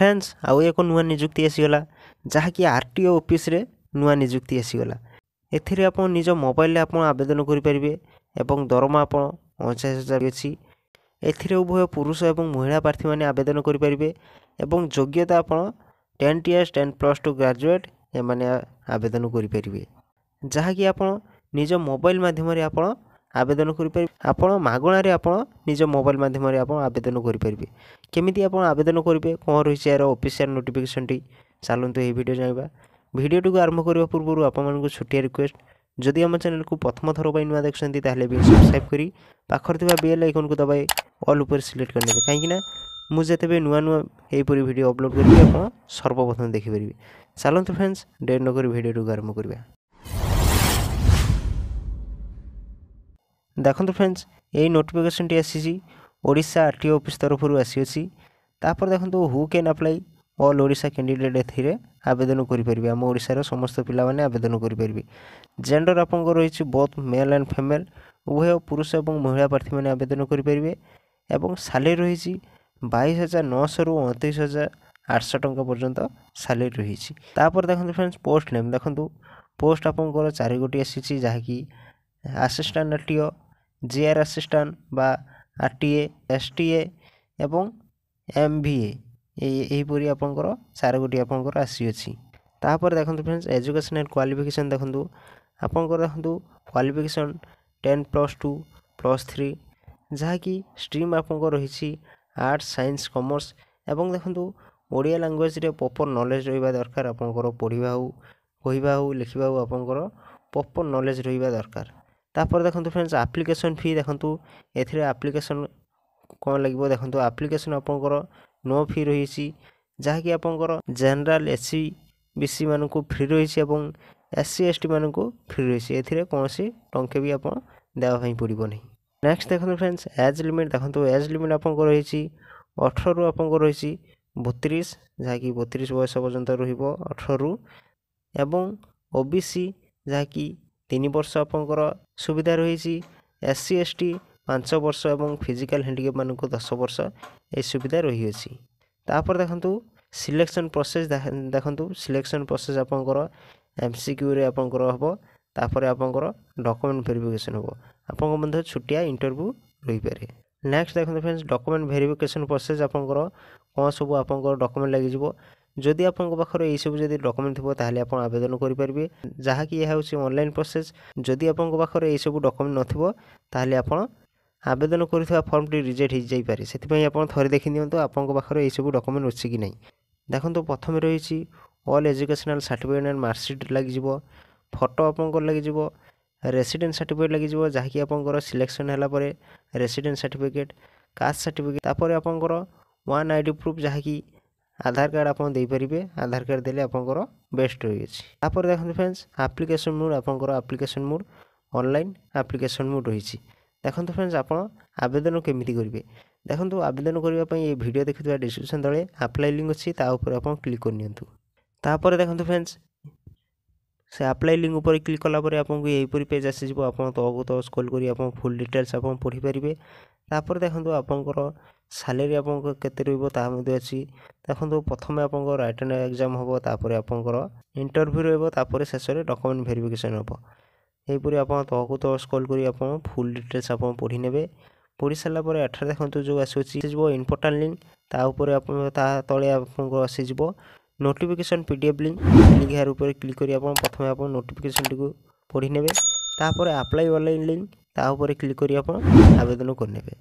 ଫ୍ରେନ୍ସ ଆଉ ଏକ ନୂଆ ନିଯୁକ୍ତି ଆସିଗଲା ଯାହାକି ଆର୍ ଟି ଓ ଅଫିସରେ ନୂଆ ନିଯୁକ୍ତି ଆସିଗଲା ଏଥିରେ ଆପଣ ନିଜ ମୋବାଇଲରେ ଆପଣ ଆବେଦନ କରିପାରିବେ ଏବଂ ଦରମା ଆପଣ ଅଣଚାଳିଶ ହଜାର ଅଛି ଏଥିରେ ଉଭୟ ପୁରୁଷ ଏବଂ ମହିଳା ପ୍ରାର୍ଥୀମାନେ ଆବେଦନ କରିପାରିବେ ଏବଂ ଯୋଗ୍ୟତା ଆପଣ ଟେନ୍ ଟି ଏସ୍ ଟେନ୍ ପ୍ଲସ୍ ଟୁ ଗ୍ରାଜୁଏଟ୍ ଏମାନେ ଆବେଦନ କରିପାରିବେ ଯାହାକି ଆପଣ ନିଜ ମୋବାଇଲ ମାଧ୍ୟମରେ ଆପଣ আবেদন করিপারে আপনার মাগণারে আপনার নিজ মোবাইল মাধ্যমে আপনার আবেদন করিপারে কমিটি আপনার আবেদন করবে কম রয়েছে এর অফিসিয়াল নোটিফিকেসনটি চালু এই ভিডিও জাঁয়া ভিডিওটি আরম্ভ করা পূর্ব আপনার ছোটিয়া রিকোয়েস্ট যদি আমার চ্যানেলকে প্রথম থর পাই নূয়া দেখছেন তাহলে বি সবসক্রাইব করে পাখর থাকা বেল আইকনকে দবাই অল উপরে সিলেক্ট করে নেবে কিনা ମୁଁ ଯେତେବେଳେ ନୂଆ ନୂଆ ଏହିପରି ଭିଡ଼ିଓ ଅପଲୋଡ଼ କରିବି ଆପଣ ସର୍ବପ୍ରଥମେ ଦେଖିପାରିବେ ଚାଲନ୍ତୁ ଫ୍ରେଣ୍ଡସ୍ ଡେଟ୍ ନକରି ଭିଡ଼ିଓଟିକୁ ଆରମ୍ଭ କରିବା ଦେଖନ୍ତୁ ଫ୍ରେଣ୍ଡସ୍ এই নোটিফিকেশনটি আসিছি ওড়িশা আরটিও অফিস তরফর আসিছি তাপরে দেখুন who can apply all Odisha candidate এতে আবেদন করে আম ওড়িশার সমস্ত পিলা মানে আবেদন করে জেন্ডর আপনার রয়েছে বোথ মেল অ্যান্ড ফিমেল উভয় পুরুষ এবং মহিলা প্রার্থী মানে আবেদন করে এবং স্যালারি রয়েছে বাইশ হাজার নশরু অণতিশ হাজার আটশো টঙ্কা পর্যন্ত স্যালারি রয়েছে তাপরে দেখুন ফ্রেন্ডস পোস্ট নেম দেখুন পোস্ট আপনার চারিগোটি আসিছি যা কি আসিষ্টান্ট আরটিও জিআর অ্যাসিস্ট্যান্ট বা আরটিএ এসটিএ এবং এমভিএ এই এইপରି ଆପଣଙ୍କର ସାର୍ ଗୋଟି ଆପଣଙ୍କର ଆସିଅଛି ତାପରେ ଦେଖନ୍ତୁ ଫ୍ରେଣ୍ଡସ୍ ଏଜୁକେସନାଲ୍ କ୍ୱାଲିଫିକେସନ୍ ଦେଖନ୍ତୁ ଆପଣଙ୍କର ଦେଖନ୍ତୁ qualification ten plus two plus three ଯାହାକି ଷ୍ଟ୍ରିମ୍ ଆପଣଙ୍କର ରହିଛି ଆର୍ଟ୍ସ ସାଇନ୍ସ କମର୍ସ ଏବଂ ଦେଖନ୍ତୁ ଓଡ଼ିଆ ଲାଙ୍ଗୁଏଜ୍ରେ ପ୍ରପର୍ ନଲେଜ୍ ରହିବା ଦରକାର ଆପଣଙ୍କର ପଢ଼ିବା ହେଉ କହିବା ହେଉ ଲେଖିବା ହେଉ ଆପଣଙ୍କର ପ୍ରପର୍ ନଲେଜ୍ ରହିବା ଦରକାର ତାପରେ ଦେଖନ୍ତୁ ଫ୍ରେଣ୍ଡସ୍ ଆପ୍ଲିକେସନ୍ ଫି ଦେଖନ୍ତୁ ଏଥିରେ ଆପ୍ଲିକେସନ୍ କ'ଣ ଲାଗିବ ଦେଖନ୍ତୁ ଆପ୍ଲିକେସନ୍ ଆପଣଙ୍କର ନୋ ଫି ରହିଛି ଯାହାକି ଆପଣଙ୍କର general S C B C ମାନଙ୍କୁ ଫ୍ରି ରହିଛି ଏବଂ ଏସ୍ ସି ଏସ୍ ଟି ମାନଙ୍କୁ ଫ୍ରି ରହିଛି ଏଥିରେ କୌଣସି ଟଙ୍କା ବି ଆପଣ ଦେବା ପାଇଁ ପଡ଼ିବ ନାହିଁ ନେକ୍ସଟ ଦେଖନ୍ତୁ ଫ୍ରେଣ୍ଡସ୍ ଏଜ୍ ଲିମିଟ୍ ଦେଖନ୍ତୁ ଏଜ୍ ଲିମିଟ୍ ଆପଣଙ୍କର ରହିଛି ଅଠରରୁ ଆପଣଙ୍କର ରହିଛି ବତିରିଶ ଯାହାକି ବତିରିଶ ବୟସ ପର୍ଯ୍ୟନ୍ତ ରହିବ ଅଠରରୁ ଏବଂ ଓ ବି ସି ଯାହାକି ତିନି ବର୍ଷ ଆପଣଙ୍କର ସୁବିଧା ରହିଛି ଏସ୍ ସି ଏସ୍ ଟି ପାଞ୍ଚ ବର୍ଷ ଏବଂ ଫିଜିକାଲ୍ ହ୍ୟାଣ୍ଡିକେପ୍ମାନଙ୍କୁ ଦଶ ବର୍ଷ ଏ ସୁବିଧା ରହିଅଛି ତାପରେ ଦେଖନ୍ତୁ ସିଲେକ୍ସନ୍ ପ୍ରୋସେସ୍ ଦେଖନ୍ତୁ ସିଲେକ୍ସନ୍ ପ୍ରୋସେସ୍ ଆପଣଙ୍କର ଏମ୍ ସି କ୍ୟୁରେ ଆପଣଙ୍କର ହେବ ତାପରେ ଆପଣଙ୍କର ଡକୁମେଣ୍ଟ ଭେରିଫିକେସନ୍ ହେବ ଆପଣଙ୍କ ମଧ୍ୟ ଛୁଟିଆ ଇଣ୍ଟରଭ୍ୟୁ ରହିପାରେ ନେକ୍ସଟ୍ ଦେଖନ୍ତୁ ଫ୍ରେଣ୍ଡସ୍ ଡକୁମେଣ୍ଟ ଭେରିଫିକେସନ୍ ପ୍ରୋସେସ୍ ଆପଣଙ୍କର କ'ଣ ସବୁ ଆପଣଙ୍କର ଡକୁମେଣ୍ଟ ଲାଗିଯିବ ଯଦି ଆପଣଙ୍କ ପାଖରେ ଏହିସବୁ ଯଦି ଡକୁମେଣ୍ଟ ଥିବ ତାହେଲେ ଆପଣ ଆବେଦନ କରିପାରିବେ ଯାହାକି ଏହା ହେଉଛି ଅନଲାଇନ୍ ପ୍ରୋସେସ୍ ଯଦି ଆପଣଙ୍କ ପାଖରେ ଏହିସବୁ ଡକୁମେଣ୍ଟ ନଥିବ ତାହେଲେ ଆପଣ ଆବେଦନ କରୁଥିବା ଫର୍ମଟି ରିଜେକ୍ଟ ହୋଇଯାଇପାରେ ସେଥିପାଇଁ ଆପଣ ଥରେ ଦେଖିନିଅନ୍ତୁ ଆପଣଙ୍କ ପାଖରେ ଏହିସବୁ ଡକୁମେଣ୍ଟ ଅଛି କି ନାହିଁ ଦେଖନ୍ତୁ ପ୍ରଥମେ ରହିଛି all educational certificate and marksheet ଲାଗିଯିବ ଫଟୋ ଆପଣଙ୍କର ଲାଗିଯିବ ରେସିଡେଣ୍ଟ ସାର୍ଟିଫିକେଟ୍ ଲାଗିଯିବ ଯାହାକି ଆପଣଙ୍କର ସିଲେକ୍ସନ୍ ହେଲା ପରେ ରେସିଡେଣ୍ଟ ସାର୍ଟିଫିକେଟ୍ କାଷ୍ଟ ସାର୍ଟିଫିକେଟ୍ ତାପରେ ଆପଣଙ୍କର ୱାନ୍ ଆଇ ଡି ପ୍ରୁଫ୍ ଯାହାକି আধার কার্ড আপনার দিয়ে আধার কার্ড দেলে আপনার বেস্ট রয়েছে তাপরে দেখুন ফ্রেন্ডস আপ্লিকেসন মুড আপনার application mode online application mode রয়েছে দেখুন ফ্রেন্ডস আপনার আবেদন কেমিতি করবে দেখুন আবেদন করা এই ভিডিও দেখুবা ডিসক্রিপশন তলে আপ্লাই লিঙ্ক অছি তা উপরে আপনার ক্লিক করে নিতু তাপরে দেখুন ফ্রেন্ডস ସେ ଆପ୍ଲାଏ ଲିଙ୍କ ଉପରେ କ୍ଲିକ୍ କଲା ପରେ ଆପଣଙ୍କୁ ଏହିପରି ପେଜ୍ ଆସିଯିବ ଆପଣ ତଳକୁ ତଳ ସ୍କୋଲ୍ କରି ଆପଣ ଫୁଲ୍ ଡିଟେଲ୍ସ ଆପଣ ପଢ଼ିପାରିବେ ତାପରେ ଦେଖନ୍ତୁ ଆପଣଙ୍କର ସାଲେରୀ ଆପଣଙ୍କ କେତେ ରହିବ ତାହା ମଧ୍ୟ ଅଛି ଦେଖନ୍ତୁ ପ୍ରଥମେ ଆପଣଙ୍କ ରାଇଟର୍ନ ଏକ୍ଜାମ୍ ହେବ ତାପରେ ଆପଣଙ୍କର ଇଣ୍ଟରଭ୍ୟୁ ରହିବ ତାପରେ ଶେଷରେ ଡକ୍ୟୁମେଣ୍ଟ ଭେରିଫିକେସନ୍ ହେବ ଏହିପରି ଆପଣ ତଳକୁ ତଳ ସ୍କୋଲ୍ କରି ଆପଣ ଫୁଲ୍ ଡିଟେଲ୍ସ ଆପଣ ପଢ଼ି ନେବେ ପଢ଼ି ସାରିଲା ପରେ ଏଠାରେ ଦେଖନ୍ତୁ ଯେଉଁ ଆସୁଅଛି ଯିବ ଇମ୍ପୋର୍ଟାଣ୍ଟ ଲିଙ୍କ ତା ଉପରେ ଆପଣ ତା ତଳେ ଆପଣଙ୍କ ଆସିଯିବ notification P D F link link ଏହାର ଉପରେ କ୍ଲିକ୍ କରି ଆପଣ ପ୍ରଥମେ ଆପଣ ନୋଟିଫିକେସନ୍ଟିକୁ ପଢ଼ି ନେବେ ତାପରେ ଆପ୍ଲାଏ ଅନଲାଇନ୍ ଲିଙ୍କ୍ ତା ଉପରେ କ୍ଲିକ୍ କରି ଆପଣ ଆବେଦନ କରିନେବେ